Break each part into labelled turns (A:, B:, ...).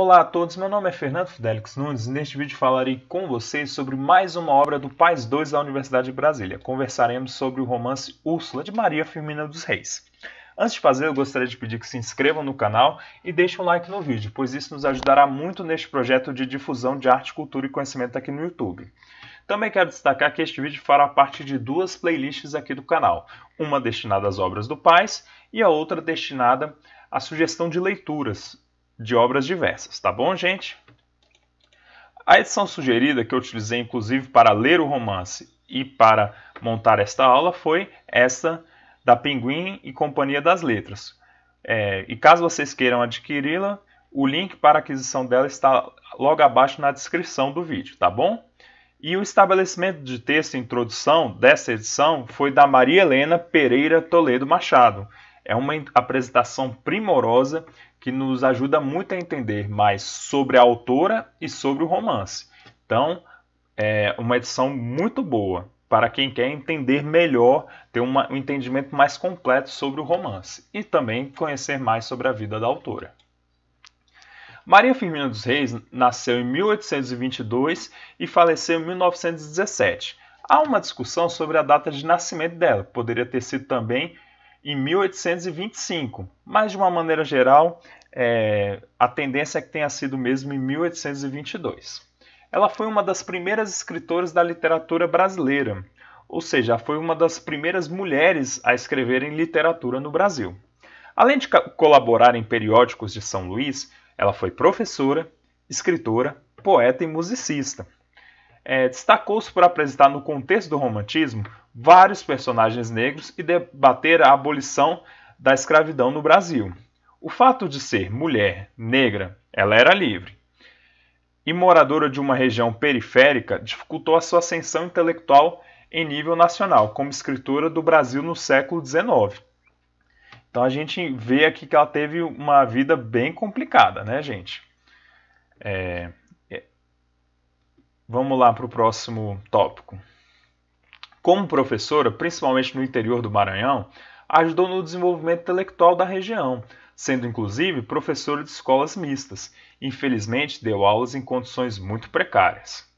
A: Olá a todos, meu nome é Fernando Fidelix Nunes e neste vídeo falarei com vocês sobre mais uma obra do Pais 2 da Universidade de Brasília. Conversaremos sobre o romance Úrsula de Maria Firmina dos Reis. Antes de fazer, eu gostaria de pedir que se inscrevam no canal e deixem um like no vídeo, pois isso nos ajudará muito neste projeto de difusão de arte, cultura e conhecimento aqui no YouTube. Também quero destacar que este vídeo fará parte de duas playlists aqui do canal, uma destinada às obras do Pais e a outra destinada à sugestão de leituras, de obras diversas, tá bom, gente? A edição sugerida que eu utilizei inclusive para ler o romance e para montar esta aula foi essa da Pinguim e Companhia das Letras. É, e caso vocês queiram adquiri-la, o link para aquisição dela está logo abaixo na descrição do vídeo, tá bom? E o estabelecimento de texto e introdução dessa edição foi da Maria Helena Pereira Toledo Machado. É uma apresentação primorosa que nos ajuda muito a entender mais sobre a autora e sobre o romance. Então, é uma edição muito boa para quem quer entender melhor, ter uma, um entendimento mais completo sobre o romance e também conhecer mais sobre a vida da autora. Maria Firmina dos Reis nasceu em 1822 e faleceu em 1917. Há uma discussão sobre a data de nascimento dela, poderia ter sido também em 1825. Mas, de uma maneira geral, é, a tendência é que tenha sido mesmo em 1822. Ela foi uma das primeiras escritoras da literatura brasileira, ou seja, foi uma das primeiras mulheres a escreverem literatura no Brasil. Além de colaborar em periódicos de São Luís, ela foi professora, escritora, poeta e musicista. É, Destacou-se por apresentar no contexto do romantismo vários personagens negros e debater a abolição da escravidão no Brasil. O fato de ser mulher, negra, ela era livre e moradora de uma região periférica dificultou a sua ascensão intelectual em nível nacional, como escritora do Brasil no século XIX. Então a gente vê aqui que ela teve uma vida bem complicada, né, gente? É... é vamos lá para o próximo tópico. Como professora, principalmente no interior do Maranhão, ajudou no desenvolvimento intelectual da região, sendo inclusive professora de escolas mistas. Infelizmente, deu aulas em condições muito precárias.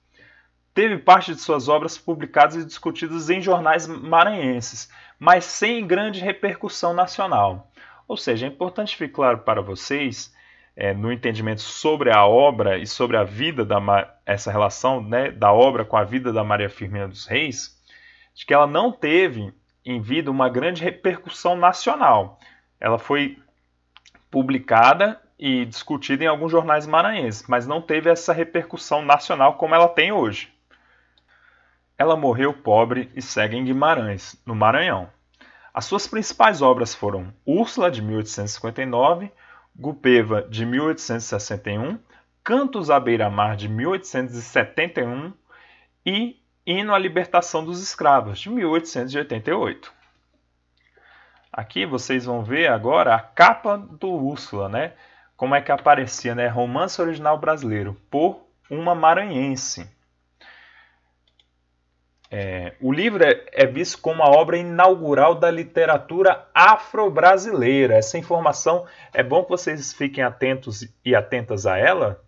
A: Teve parte de suas obras publicadas e discutidas em jornais maranhenses, mas sem grande repercussão nacional. Ou seja, é importante ficar claro para vocês, é, no entendimento sobre a obra e sobre a vida, da, essa relação né, da obra com a vida da Maria Firmina dos Reis, de que ela não teve em vida uma grande repercussão nacional. Ela foi publicada e discutida em alguns jornais maranhenses, mas não teve essa repercussão nacional como ela tem hoje. Ela morreu pobre e segue em Guimarães, no Maranhão. As suas principais obras foram Úrsula, de 1859, Gupeva, de 1861, Cantos à Beira-Mar, de 1871 e Hino à Libertação dos Escravos, de 1888. Aqui vocês vão ver agora a capa do Úrsula, né? Como é que aparecia, né? Romance original brasileiro, por uma maranhense. É, o livro é, é, visto como a obra inaugural da literatura afro-brasileira. Essa informação é bom que vocês fiquem atentos e atentas a ela,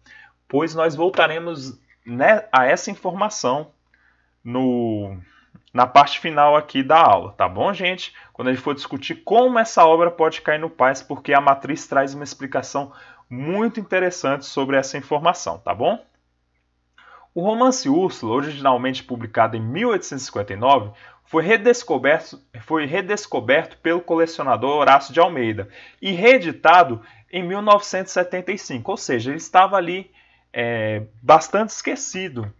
A: pois nós voltaremos né, a essa informação no, na parte final aqui da aula, tá bom, gente? Quando a gente for discutir como essa obra pode cair no paz, porque a matriz traz uma explicação muito interessante sobre essa informação, tá bom? O romance Úrsula, originalmente publicado em 1859, foi redescoberto, foi redescoberto pelo colecionador Horácio de Almeida e reeditado em 1975, ou seja, ele estava ali é, bastante esquecido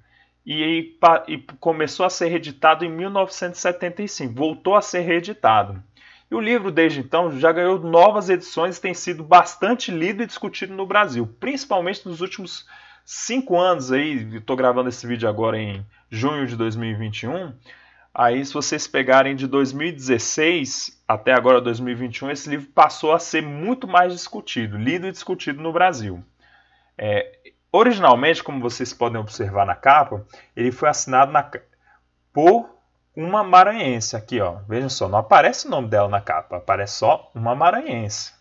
A: e, e, começou a ser reeditado em 1975, voltou a ser reeditado. E o livro, desde então, já ganhou novas edições e tem sido bastante lido e discutido no Brasil, principalmente nos últimos cinco anos aí. Estou gravando esse vídeo agora em junho de 2021. Aí, se vocês pegarem de 2016 até agora 2021, esse livro passou a ser muito mais discutido, lido e discutido no Brasil. É, Originalmente, como vocês podem observar na capa, ele foi assinado na, por uma maranhense aqui, ó. Vejam só, não aparece o nome dela na capa, aparece só uma maranhense.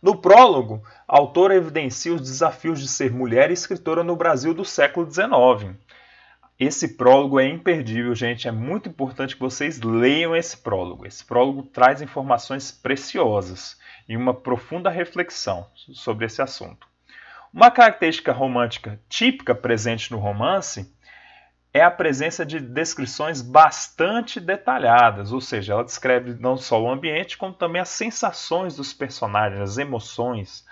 A: No prólogo, a autora evidencia os desafios de ser mulher e escritora no Brasil do século XIX. Esse prólogo é imperdível, gente. É muito importante que vocês leiam esse prólogo. Esse prólogo traz informações preciosas e uma profunda reflexão sobre esse assunto. Uma característica romântica típica presente no romance é a presença de descrições bastante detalhadas, ou seja, ela descreve não só o ambiente, como também as sensações dos personagens, as emoções.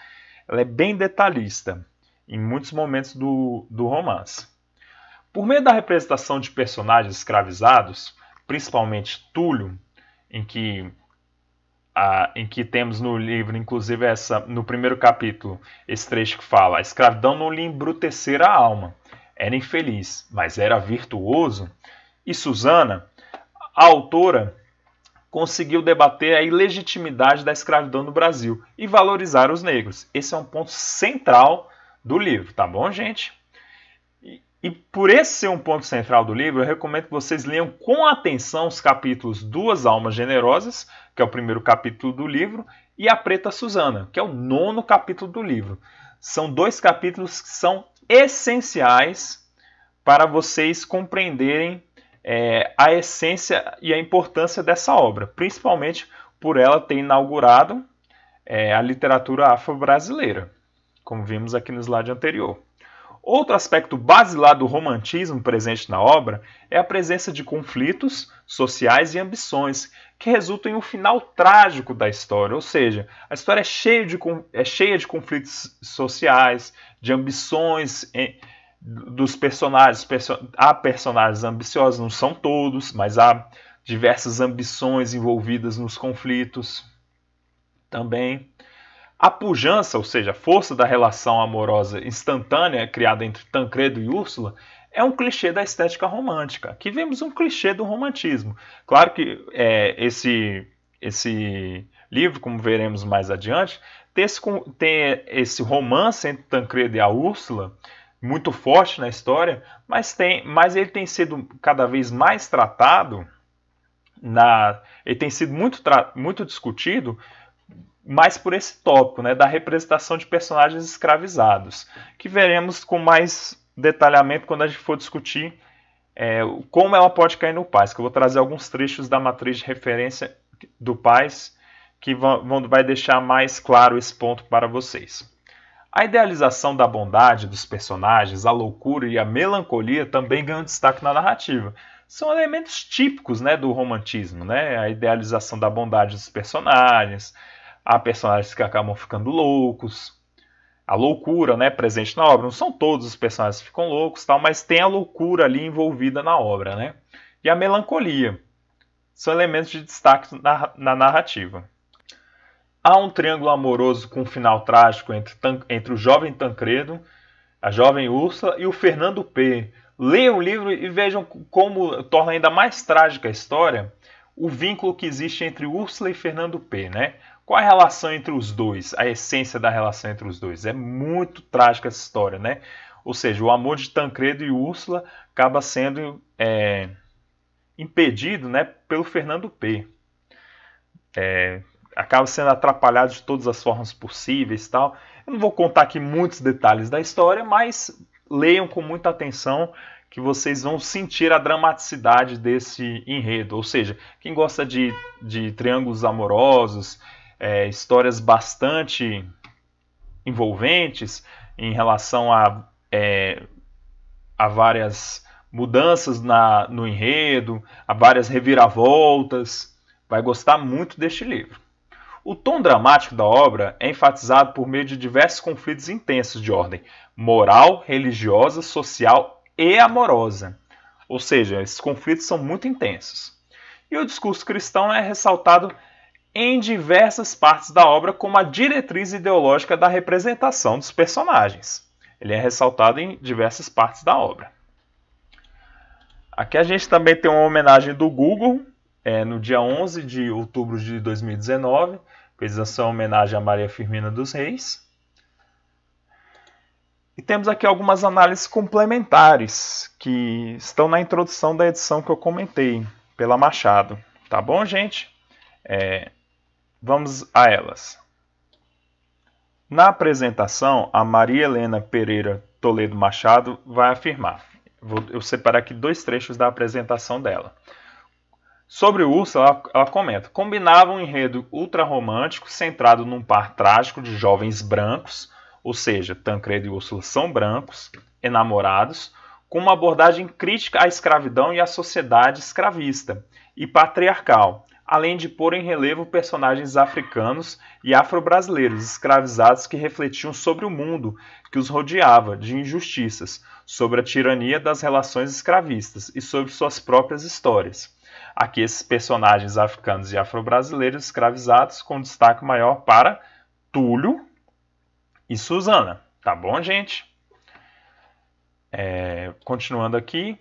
A: Ela é bem detalhista em muitos momentos do, do romance. Por meio da representação de personagens escravizados, principalmente Túlio, em que ah, em que temos no livro, inclusive essa, no primeiro capítulo, esse trecho que fala: a escravidão não lhe embrutecera a alma, era infeliz, mas era virtuoso. E Susana, a autora, conseguiu debater a ilegitimidade da escravidão no Brasil e valorizar os negros. Esse é um ponto central do livro, tá bom, gente? E, e por esse ser um ponto central do livro, eu recomendo que vocês leiam com atenção os capítulos Duas Almas Generosas, que é o primeiro capítulo do livro, e A Preta Susana, que é o nono capítulo do livro. São dois capítulos que são essenciais para vocês compreenderem é, a essência e a importância dessa obra, principalmente por ela ter inaugurado é, a literatura afro-brasileira, como vimos aqui no slide anterior. Outro aspecto basilar do romantismo presente na obra é a presença de conflitos sociais e ambições, que resultam em um final trágico da história. Ou seja, a história é cheia de, é cheia de conflitos sociais, de ambições dos personagens. Perso há personagens ambiciosos, não são todos, mas há diversas ambições envolvidas nos conflitos também. A pujança, ou seja, a força da relação amorosa instantânea criada entre Tancredo e Úrsula, é um clichê da estética romântica. Aqui vemos um clichê do romantismo. Claro que é, esse, esse livro, como veremos mais adiante, tem esse, tem esse romance entre Tancredo e a Úrsula, muito forte na história, mas, tem, mas ele tem sido cada vez mais tratado, na, ele tem sido muito, muito discutido mais por esse tópico, né, da representação de personagens escravizados, que veremos com mais detalhamento quando a gente for discutir é, como ela pode cair no Paz, que eu vou trazer alguns trechos da matriz de referência do Paz, que vão, vai deixar mais claro esse ponto para vocês. A idealização da bondade dos personagens, a loucura e a melancolia também ganham destaque na narrativa. São elementos típicos né, do romantismo, né? a idealização da bondade dos personagens, Há personagens que acabam ficando loucos. A loucura, né, presente na obra. Não são todos os personagens que ficam loucos, tal, mas tem a loucura ali envolvida na obra, né? E a melancolia. São elementos de destaque na, na narrativa. Há um triângulo amoroso com um final trágico entre, entre o jovem Tancredo, a jovem Ursula e o Fernando P. Leiam o livro e vejam como torna ainda mais trágica a história o vínculo que existe entre Úrsula e Fernando P. Né? Qual a relação entre os dois? A essência da relação entre os dois? É muito trágica essa história, né? Ou seja, o amor de Tancredo e Úrsula acaba sendo é, impedido né, pelo Fernando P. É, acaba sendo atrapalhado de todas as formas possíveis tal. Eu não vou contar aqui muitos detalhes da história, mas leiam com muita atenção que vocês vão sentir a dramaticidade desse enredo. Ou seja, quem gosta de, de triângulos amorosos é, histórias bastante envolventes em relação a, é, a várias mudanças na, no enredo, a várias reviravoltas. Vai gostar muito deste livro. O tom dramático da obra é enfatizado por meio de diversos conflitos intensos de ordem moral, religiosa, social e amorosa. Ou seja, esses conflitos são muito intensos. E o discurso cristão é ressaltado em diversas partes da obra como a diretriz ideológica da representação dos personagens. Ele é ressaltado em diversas partes da obra. Aqui a gente também tem uma homenagem do Google, é, no dia 11 de outubro de 2019, fez essa homenagem a Maria Firmina dos Reis. E temos aqui algumas análises complementares que estão na introdução da edição que eu comentei, pela Machado. Tá bom, gente? É, Vamos a elas. Na apresentação, a Maria Helena Pereira Toledo Machado vai afirmar. Vou, eu separar aqui dois trechos da apresentação dela. Sobre o urso, ela, ela comenta: combinava um enredo ultrarromântico centrado num par trágico de jovens brancos, ou seja, Tancredo e Úrsula são brancos, enamorados, com uma abordagem crítica à escravidão e à sociedade escravista e patriarcal, além de pôr em relevo personagens africanos e afro-brasileiros escravizados que refletiam sobre o mundo que os rodeava de injustiças, sobre a tirania das relações escravistas e sobre suas próprias histórias. Aqui esses personagens africanos e afro-brasileiros escravizados com destaque maior para Túlio e Suzana. Tá bom, gente? É, continuando aqui,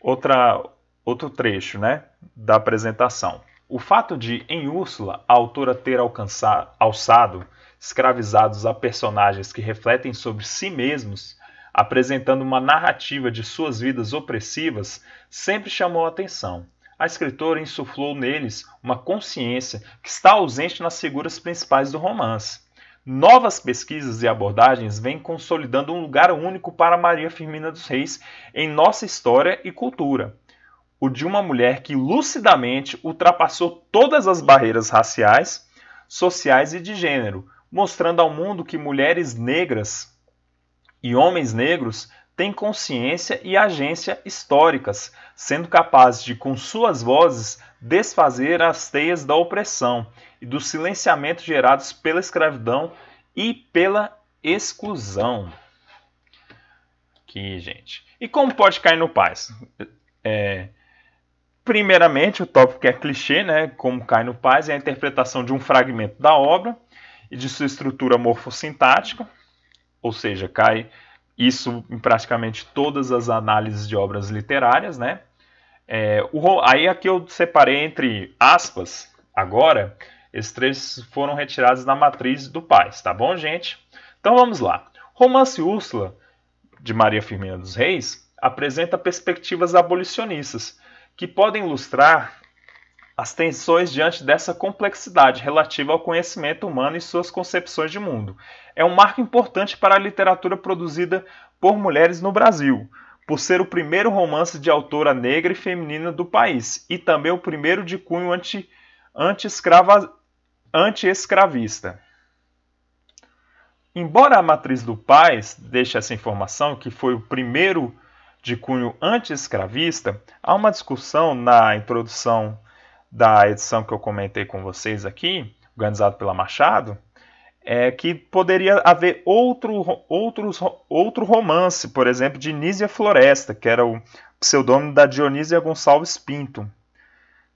A: outra, outro trecho né, da apresentação. O fato de, em Úrsula, a autora ter alcançado, alçado escravizados a personagens que refletem sobre si mesmos, apresentando uma narrativa de suas vidas opressivas, sempre chamou atenção. A escritora insuflou neles uma consciência que está ausente nas figuras principais do romance. Novas pesquisas e abordagens vêm consolidando um lugar único para Maria Firmina dos Reis em nossa história e cultura o de uma mulher que lucidamente ultrapassou todas as barreiras raciais, sociais e de gênero, mostrando ao mundo que mulheres negras e homens negros têm consciência e agência históricas, sendo capazes de, com suas vozes, desfazer as teias da opressão e do silenciamento gerados pela escravidão e pela exclusão. Aqui, gente. E como pode cair no paz? É, Primeiramente, o tópico é clichê, né? Como cai no Paz, é a interpretação de um fragmento da obra e de sua estrutura morfossintática, ou seja, cai isso em praticamente todas as análises de obras literárias, né? É, o, aí aqui é eu separei entre aspas, agora, esses três foram retirados da matriz do Paz, tá bom, gente? Então vamos lá. Romance Úrsula, de Maria Firmina dos Reis, apresenta perspectivas abolicionistas, que podem ilustrar as tensões diante dessa complexidade relativa ao conhecimento humano e suas concepções de mundo. É um marco importante para a literatura produzida por mulheres no Brasil, por ser o primeiro romance de autora negra e feminina do país e também o primeiro de cunho anti, anti-escrava, anti-escravista. Embora a matriz do Paz deixe essa informação que foi o primeiro de cunho anti-escravista, há uma discussão na introdução da edição que eu comentei com vocês aqui, organizado pela Machado, é que poderia haver outro, outros, outro romance, por exemplo, de Nízia Floresta, que era o pseudônimo da Dionísia Gonçalves Pinto,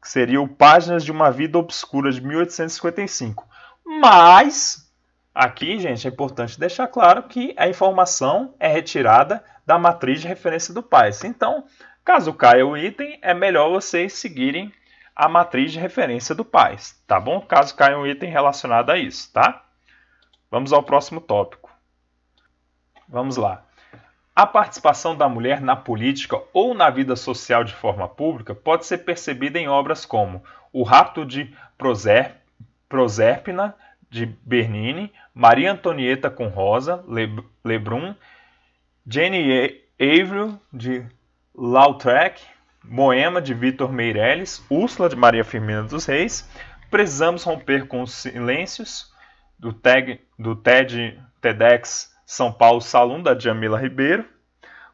A: que seria o Páginas de uma Vida Obscura de 1855. Mas Aqui, gente, é importante deixar claro que a informação é retirada da matriz de referência do Python. Então, caso caia o item, é melhor vocês seguirem a matriz de referência do Python, tá bom? Caso caia um item relacionado a isso, tá? Vamos ao próximo tópico. Vamos lá. A participação da mulher na política ou na vida social de forma pública pode ser percebida em obras como O Rapto de Proser, Proserpina de Bernini, Maria Antonieta com Rosa, Le, Lebrun, Jenny Avril de Lautrec, Moema de Vitor Meirelles, Úrsula de Maria Firmina dos Reis, Precisamos Romper com os Silêncios, do, tag, do TED, TEDx São Paulo Salum, da Jamila Ribeiro,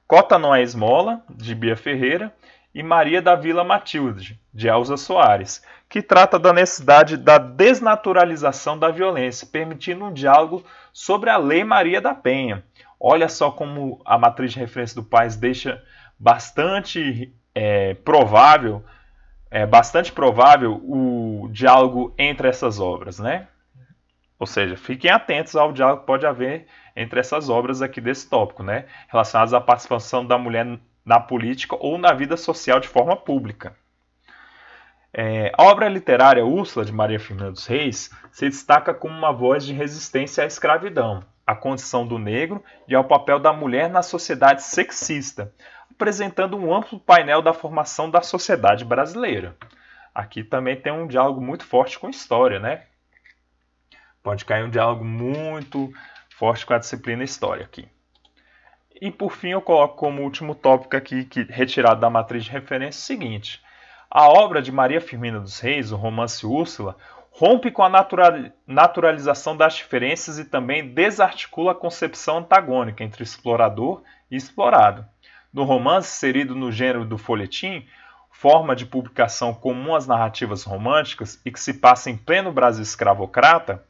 A: Cota Não é Esmola, de Bia Ferreira, e Maria da Vila Matilde, de Elza Soares que trata da necessidade da desnaturalização da violência, permitindo um diálogo sobre a Lei Maria da Penha. Olha só como a matriz de referência do país deixa bastante é, provável, é, bastante provável o diálogo entre essas obras, né? Ou seja, fiquem atentos ao diálogo que pode haver entre essas obras aqui desse tópico, né? Relacionadas à participação da mulher na política ou na vida social de forma pública. É, a obra literária Úrsula de Maria Firmina dos Reis se destaca como uma voz de resistência à escravidão, à condição do negro e ao papel da mulher na sociedade sexista, apresentando um amplo painel da formação da sociedade brasileira. Aqui também tem um diálogo muito forte com a história, né? Pode cair um diálogo muito forte com a disciplina história aqui. E por fim, eu coloco como último tópico aqui, que retirado da matriz de referência, o seguinte: a obra de Maria Firmina dos Reis, o romance Úrsula, rompe com a naturalização das diferenças e também desarticula a concepção antagônica entre explorador e explorado. No romance, inserido no gênero do folhetim, forma de publicação comum às narrativas românticas e que se passa em pleno Brasil escravocrata,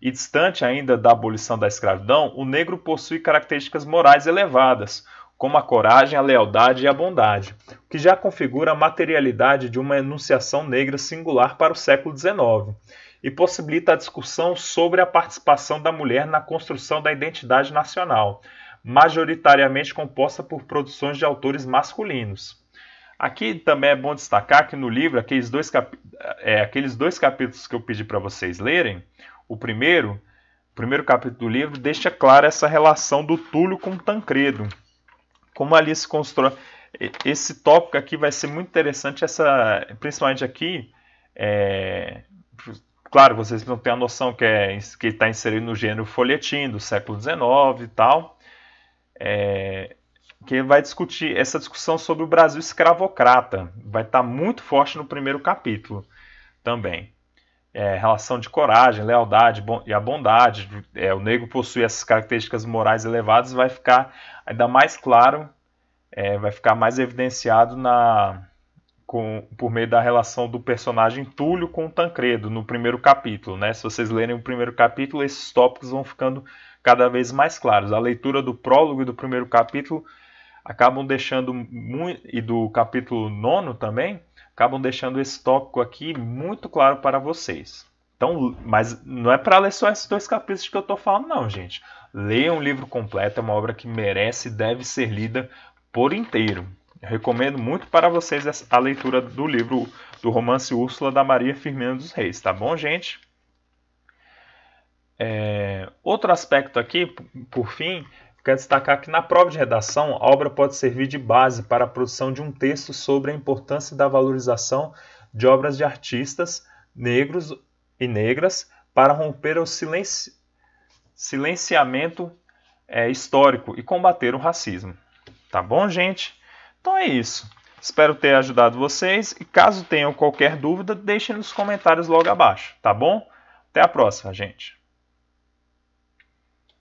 A: e distante ainda da abolição da escravidão, o negro possui características morais elevadas, como a coragem, a lealdade e a bondade, o que já configura a materialidade de uma enunciação negra singular para o século XIX e possibilita a discussão sobre a participação da mulher na construção da identidade nacional, majoritariamente composta por produções de autores masculinos. Aqui também é bom destacar que no livro, aqueles dois, cap... é, aqueles dois capítulos que eu pedi para vocês lerem, o primeiro, o primeiro capítulo do livro deixa clara essa relação do Túlio com Tancredo, como ali se constrói. Esse tópico aqui vai ser muito interessante, essa, principalmente aqui. É, claro, vocês não têm a noção que é, está inserido no gênero folhetim do século XIX e tal. É, que vai discutir essa discussão sobre o Brasil escravocrata. Vai estar tá muito forte no primeiro capítulo também é, relação de coragem, lealdade e a bondade, é, o negro possui essas características morais elevadas, vai ficar ainda mais claro, é, vai ficar mais evidenciado na, com, por meio da relação do personagem Túlio com Tancredo no primeiro capítulo. Né? Se vocês lerem o primeiro capítulo, esses tópicos vão ficando cada vez mais claros. A leitura do prólogo e do primeiro capítulo acabam deixando muito, e do capítulo nono também acabam deixando esse tópico aqui muito claro para vocês. Então, mas não é para ler só esses dois capítulos que eu estou falando, não, gente. Leia um livro completo, é uma obra que merece e deve ser lida por inteiro. Eu recomendo muito para vocês a leitura do livro do romance Úrsula da Maria Firmina dos Reis, tá bom, gente? É, outro aspecto aqui, por fim, quero destacar que na prova de redação, a obra pode servir de base para a produção de um texto sobre a importância da valorização de obras de artistas negros e negras para romper o silenci... silenciamento é, histórico e combater o racismo. Tá bom, gente? Então é isso. Espero ter ajudado vocês e caso tenham qualquer dúvida, deixem nos comentários logo abaixo, tá bom? Até a próxima, gente.